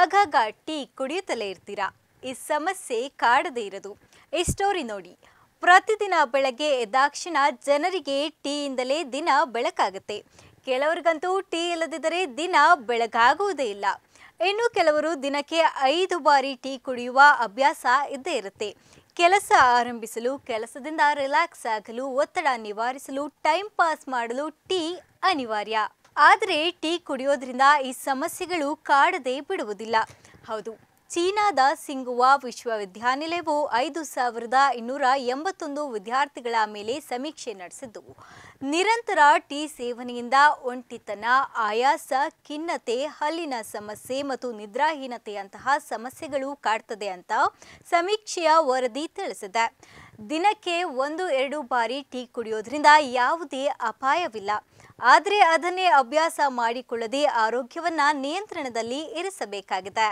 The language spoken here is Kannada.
ಆಗಾಗ ಟೀ ಕುಡಿಯುತ್ತಲೇ ಇರ್ತೀರಾ ಈ ಸಮಸ್ಯೆ ಕಾಡದೇ ಇರದು ಈ ಸ್ಟೋರಿ ನೋಡಿ ಪ್ರತಿದಿನ ಬೆಳಗ್ಗೆ ಎದ್ದಾಕ್ಷಣ ಜನರಿಗೆ ಟೀಯಿಂದಲೇ ದಿನ ಬೆಳಕಾಗುತ್ತೆ ಕೆಲವರಿಗಂತೂ ಟೀ ಇಲ್ಲದಿದ್ದರೆ ದಿನ ಬೆಳಗಾಗುವುದೇ ಇಲ್ಲ ಇನ್ನು ಕೆಲವರು ದಿನಕ್ಕೆ ಐದು ಬಾರಿ ಟೀ ಕುಡಿಯುವ ಅಭ್ಯಾಸ ಇದ್ದೇ ಇರುತ್ತೆ ಕೆಲಸ ಆರಂಭಿಸಲು ಕೆಲಸದಿಂದ ರಿಲ್ಯಾಕ್ಸ್ ಆಗಲು ಒತ್ತಡ ನಿವಾರಿಸಲು ಟೈಮ್ ಪಾಸ್ ಮಾಡಲು ಟೀ ಅನಿವಾರ್ಯ ಆದರೆ ಟೀ ಕುಡಿಯೋದ್ರಿಂದ ಈ ಸಮಸ್ಯೆಗಳು ಕಾಡದೆ ಬಿಡುವುದಿಲ್ಲ ಹೌದು ಚೀನಾದ ಸಿಂಗುವಾ ವಿಶ್ವವಿದ್ಯಾನಿಲಯವು ಐದು ಸಾವಿರದ ಇನ್ನೂರ ಎಂಬತ್ತೊಂದು ವಿದ್ಯಾರ್ಥಿಗಳ ಮೇಲೆ ಸಮೀಕ್ಷೆ ನಡೆಸಿದ್ದು ನಿರಂತರ ಟೀ ಸೇವನೆಯಿಂದ ಒಂಟಿತನ ಆಯಾಸ ಖಿನ್ನತೆ ಹಲ್ಲಿನ ಸಮಸ್ಯೆ ಮತ್ತು ನಿದ್ರಾಹೀನತೆಯಂತಹ ಸಮಸ್ಯೆಗಳು ಕಾಡ್ತದೆ ಅಂತ ಸಮೀಕ್ಷೆಯ ವರದಿ ತಿಳಿಸಿದೆ ದಿನಕ್ಕೆ ಒಂದು ಎರಡು ಬಾರಿ ಟೀ ಕುಡಿಯೋದ್ರಿಂದ ಯಾವುದೇ ಅಪಾಯವಿಲ್ಲ ಆದರೆ ಅದನ್ನೇ ಅಭ್ಯಾಸ ಮಾಡಿಕೊಳ್ಳದೆ ಆರೋಗ್ಯವನ್ನ ನಿಯಂತ್ರಣದಲ್ಲಿ ಇರಿಸಬೇಕಾಗಿದೆ